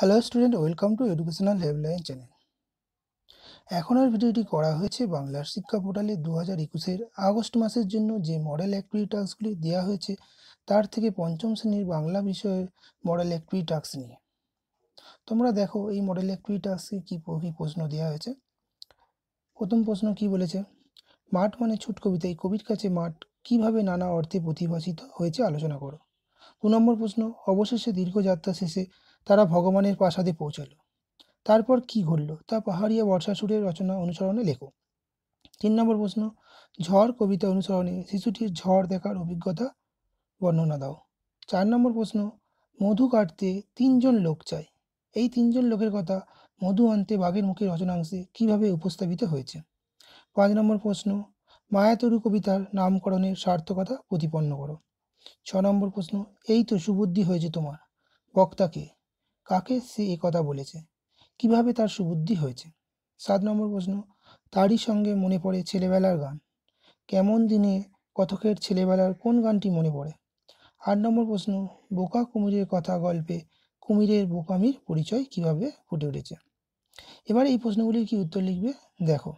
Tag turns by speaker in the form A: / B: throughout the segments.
A: hello student welcome to educational helpline channel এখন আর ভিডিওটি করা হয়েছে বাংলার শিক্ষা পোর্টালে দু হাজার একুশের আগস্ট মাসের জন্য যে মডেল অ্যাক্টিভিটি টাস্কগুলি দেওয়া হয়েছে তার থেকে পঞ্চম শ্রেণীর বাংলা বিষয়ের মডেল অ্যাক্টিভিটি টাস্ক নিয়ে তোমরা দেখো এই মডেল অ্যাক্টিভিটি টাস্কে কী কী প্রশ্ন দেওয়া হয়েছে প্রথম প্রশ্ন কি বলেছে মাঠ মানে ছোট কবিতা এই কবির কাছে মাঠ কিভাবে নানা অর্থে প্রতিভাসিত হয়েছে আলোচনা করো দু নম্বর প্রশ্ন অবশেষে দীর্ঘ যাত্রা শেষে তারা ভগবানের প্রাসাদে পৌঁছল তারপর কি ঘটল তা পাহাড়িয়া বর্ষা সুরের রচনা অনুসরণে লেখো তিন নম্বর প্রশ্ন ঝড় কবিতা অনুসরণে শিশুটির ঝড় দেখার অভিজ্ঞতা বর্ণনা দাও চার নম্বর প্রশ্ন মধু কাটতে তিনজন লোক চাই এই তিনজন লোকের কথা মধু আনতে বাঘের মুখের রচনাংশে কিভাবে উপস্থাপিত হয়েছে পাঁচ নম্বর প্রশ্ন মায়াতরু কবিতার নামকরণের সার্থকতা প্রতিপন্ন করো ছ নম্বর প্রশ্ন এই তো সুবুদ্ধি হয়েছে তোমার বক্তাকে কাকে সে কথা বলেছে কিভাবে তার সুবুদ্ধি হয়েছে সাত নম্বর প্রশ্ন তারই সঙ্গে মনে পড়ে ছেলেবেলার গান কেমন দিনে কথকের ছেলেবেলার কোন গানটি মনে পড়ে আট নম্বর প্রশ্ন বোকা কুমিরের কথা গল্পে কুমিরের বোকামির পরিচয় কিভাবে ফুটে উঠেছে এবার এই প্রশ্নগুলির কি উত্তর লিখবে দেখো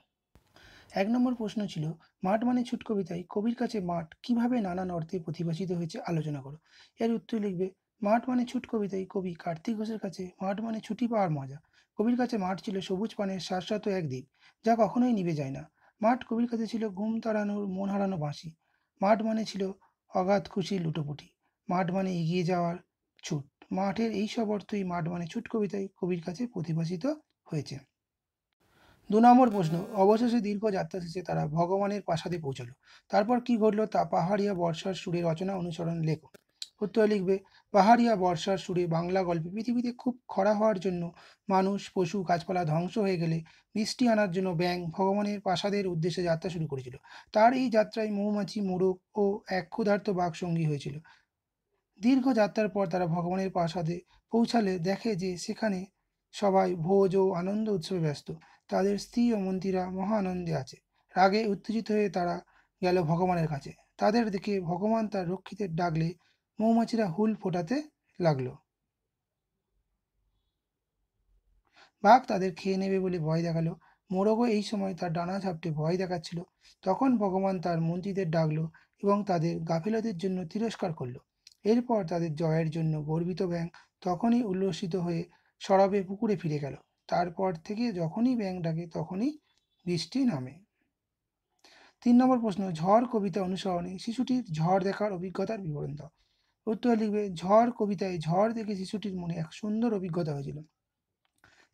A: এক নম্বর প্রশ্ন ছিল মাঠ মানে ছুট কবিতায় কবির কাছে মাঠ কিভাবে নানান অর্থে প্রতিভাসিত হয়েছে আলোচনা করো এর উত্তর লিখবে মাঠ মানে ছুট কবিতায় কবি কার্তিক ঘোষের কাছে মাঠ মানে ছুটি পাওয়ার মজা কবির কাছে মাঠ ছিল সবুজ পানের শাশ্বত এক দ্বীপ যা কখনোই নিবে যায় না মাঠ কবির কাছে ছিল ঘুম তাড়ানোর মন হারানো বাঁশি মাঠ মানে ছিল অগাধ খুশি লুটোপুটি মাঠ মানে এগিয়ে যাওয়ার ছুট মাঠের এই সব অর্থই মাঠ মানে ছুট কবিতায় কবির কাছে প্রতিভাষিত হয়েছে দু নম্বর প্রশ্ন অবশেষে দীর্ঘ যাত্রা শেষে তারা ভগবানের প্রাসাদে পৌঁছল তারপর কি ঘটলো তা পাহাড়িয়া বর্ষার সুরের রচনা অনুসরণ লেখক প্রত্যয় লিখবে পাহাড়িয়া বর্ষার সুরে বাংলা গল্পে পৃথিবীতে খুব খরা হওয়ার জন্য মানুষ পশু গাছপালা ধ্বংস হয়ে গেলে বৃষ্টি আনার জন্য ব্যাং ভগবানের প্রাসাদের উদ্দেশ্যে যাত্রা শুরু করেছিল তার এই যাত্রায় মৌমাছি মোরগ ও এক ক্ষুধার্ত বাঘ সঙ্গী হয়েছিল দীর্ঘ যাত্রার পর তারা ভগবানের প্রাসাদে পৌঁছালে দেখে যে সেখানে সবাই ভোজ ও আনন্দ উৎসবে ব্যস্ত তাদের স্ত্রী ও মন্ত্রীরা মহা আনন্দে আছে রাগে উত্তেজিত হয়ে তারা গেল ভগবানের কাছে তাদের দেখে ভগবান তার রক্ষিতের ডাকলে মৌমাছিরা হুল ফোটাতে লাগলো বাঘ তাদের খেয়ে নেবে বলে ভয় দেখালো মোরগও এই সময় তার ডানা ঝাপটে ভয় দেখাচ্ছিল তখন ভগবান তার মন্ত্রীদের ডাকলো এবং তাদের গাফিলতের জন্য তিরস্কার করলো এরপর তাদের জয়ের জন্য গর্বিত ব্যাং তখনই উল্লসিত হয়ে সরবে পুকুরে ফিরে গেল তারপর থেকে যখনই ব্যাং ডাকে তখনই বৃষ্টি নামে তিন নম্বর প্রশ্ন ঝড় কবিতা অনুসরণে শিশুটির ঝড় দেখার অভিজ্ঞতার বিবরণ দাও উত্তর লিখবে ঝড় কবিতায় ঝড় দেখে শিশুটির মনে এক সুন্দর অভিজ্ঞতা হয়েছিল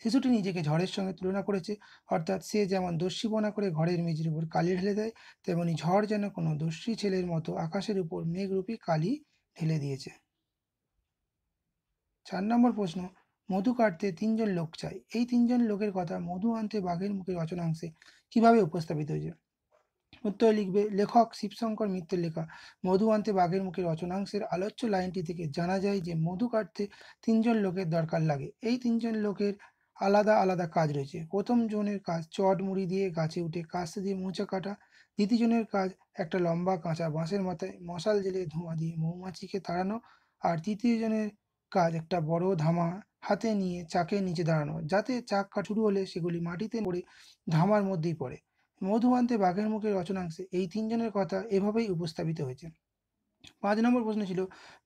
A: শিশুটি নিজেকে ঝড়ের সঙ্গে তুলনা করেছে অর্থাৎ সে যেমন দস্যিপনা করে ঘরের মেঝের উপর কালি ঢেলে দেয় তেমনি ঝড় যেন কোনো দস্যি ছেলের মতো আকাশের উপর মেঘরূপী কালি ঢেলে দিয়েছে চার নম্বর প্রশ্ন মধু কাটতে তিনজন লোক চাই এই তিনজন লোকের কথা মধু আনতে বাঘের মুখের রচনাংশে কিভাবে উপস্থাপিত হয়েছে উত্তর লিখবে লেখক শিবশঙ্কর মিত্রের লেখা মধু আনতে বাঘের মুখে রচনাংশের আলোচ্য লাইনটি থেকে জানা যায় যে মধু কাটতে তিনজন লোকের দরকার লাগে এই তিনজন লোকের আলাদা আলাদা কাজ রয়েছে প্রথম জনের কাজ চট মুড়ি দিয়ে গাছে উঠে কাস্তে দিয়ে মোচা কাটা দ্বিতীয় জনের কাজ একটা লম্বা কাঁচা বাঁশের মাথায় মশাল জেলে ধোঁয়া দিয়ে মৌমাছিকে তাড়ানো আর তৃতীয় জনের কাজ একটা বড় ধামা হাতে নিয়ে চাকের নিচে দাঁড়ানো যাতে চাক কাঠুরু হলে সেগুলি মাটিতে পড়ে ধামার মধ্যেই পড়ে মধুবান্তে বাঘের মুখের রচনাংশে এই তিনজনের কথা এভাবেই উপস্থাপিত হয়েছে পাঁচ নম্বর প্রশ্ন ছিল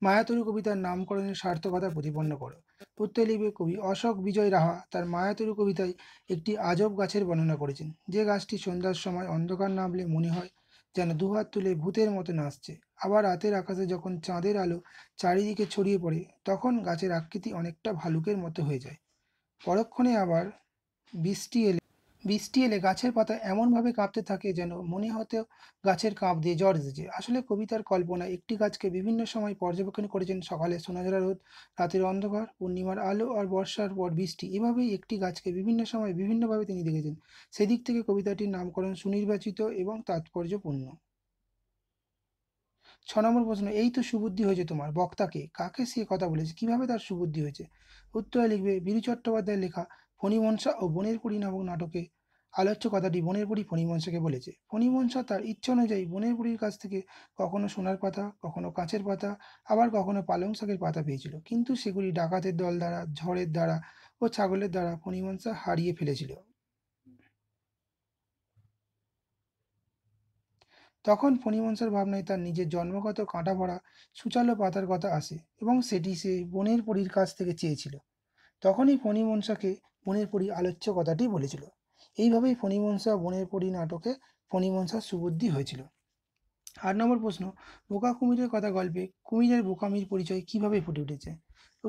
A: মায়াতরু কবিতার নামকরণের সার্থকতা প্রতিপন্ন করো উত্তর লিখবে কবি অশোক বিজয় রাহা তার মায়াতরু কবিতায় একটি আজব গাছের বর্ণনা করেছেন যে গাছটি সন্ধ্যার সময় অন্ধকার নামলে মনে হয় যেন দুহাত তুলে ভূতের মতো নাচছে আবার রাতের আকাশে যখন চাঁদের আলো চারিদিকে ছড়িয়ে পড়ে তখন গাছের আকৃতি অনেকটা ভালুকের মতো হয়ে যায় পরক্ষণে আবার বৃষ্টি এলে বৃষ্টি এলে গাছের পাতা এমনভাবে কাঁপতে থাকে যেন মনে হতে গাছের কাঁপ দিয়ে জ্বর এসেছে আসলে কবিতার কল্পনা একটি গাছকে বিভিন্ন সময় পর্যবেক্ষণ করেছেন সকালে সোনাঝরা রোদ রাতের অন্ধকার পূর্ণিমার আলো আর বর্ষার পর বৃষ্টি এভাবেই একটি গাছকে বিভিন্ন সময় বিভিন্নভাবে তিনি দেখেছেন সেদিক থেকে কবিতাটির নামকরণ সুনির্বাচিত এবং তাৎপর্যপূর্ণ ছ নম্বর প্রশ্ন এই তো সুবুদ্ধি হয়েছে তোমার বক্তাকে কাকে সে কথা বলেছে কিভাবে তার সুবুদ্ধি হয়েছে উত্তরে লিখবে বীরু চট্টোপাধ্যায়ের লেখা ফণি ও বনের কুড়ি নামক নাটকে আলোচ্য কথাটি বনের বুড়ি ফণিবংশকে বলেছে ফণিবংশ তার ইচ্ছে অনুযায়ী বনের বুড়ির কাছ থেকে কখনো সোনার পাতা কখনো কাঁচের পাতা আবার কখনো পালং শাকের পাতা পেয়েছিল কিন্তু সেগুলি ডাকাতের দল দ্বারা ঝড়ের দ্বারা ও ছাগলের দ্বারা ফণিবংশা হারিয়ে ফেলেছিল তখন ফণিবংশের ভাবনায় তার নিজের জন্মগত কাঁটা ভরা সুচালো পাতার কথা আসে এবং সেটি সে বনের পরীর কাছ থেকে চেয়েছিল তখনই ফণিবংশাকে বনের পরী আলোচ্য কথাটি বলেছিল এইভাবেই ফণিমনসা বনের পরি নাটকে ফণিমনসার সুবুদ্ধি হয়েছিল আট নম্বর প্রশ্ন বোকা কুমিরের কথা গল্পে কুমিরের বোকামির পরিচয় কিভাবে ফুটে উঠেছে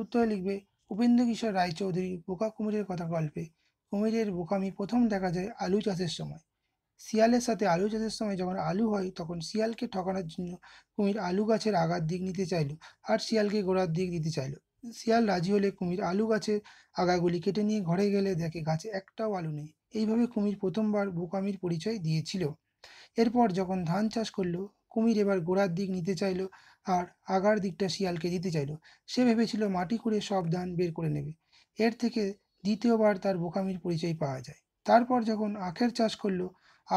A: উত্তরে লিখবে উপেন্দ্র কিশোর রায়চৌধুরী বোকা কুমিরের কথা গল্পে কুমিরের বোকামি প্রথম দেখা যায় আলু চাষের সময় শিয়ালের সাথে আলু চাষের সময় যখন আলু হয় তখন শিয়ালকে ঠকানোর জন্য কুমির আলু গাছের আগার দিক নিতে চাইল আর শিয়ালকে গোড়ার দিক দিতে চাইল শিয়াল রাজি হলে কুমির আলু গাছের আগাগুলি কেটে নিয়ে ঘরে গেলে দেখে গাছে একটাও আলু নেই এইভাবে কুমির প্রথমবার বোকামির পরিচয় দিয়েছিল এরপর যখন ধান চাষ করলো কুমির এবার গোড়ার দিক নিতে চাইলো আর আগার দিকটা শিয়ালকে দিতে চাইলো সে ভেবেছিল মাটি করে সব ধান বের করে নেবে এর থেকে দ্বিতীয়বার তার বোকামির পরিচয় পাওয়া যায় তারপর যখন আখের চাষ করলো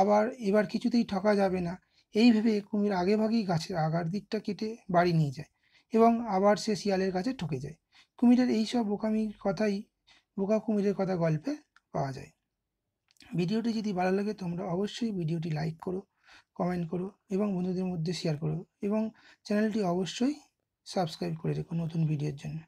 A: আবার এবার কিছুতেই ঠকা যাবে না এই ভেবে কুমির আগেভাগেই গাছের আগার দিকটা কেটে বাড়ি নিয়ে যায় এবং আবার সে শিয়ালের কাছে ঠকে যায় কুমিরের এইসব বোকামির কথাই বোকা কুমিরের কথা গল্পে পাওয়া যায় ভিডিওটি যদি ভালো লাগে তোমরা অবশ্যই ভিডিওটি লাইক করো কমেন্ট করো এবং বন্ধুদের মধ্যে শেয়ার করো এবং চ্যানেলটি অবশ্যই সাবস্ক্রাইব করে রেখো নতুন ভিডিওর জন্য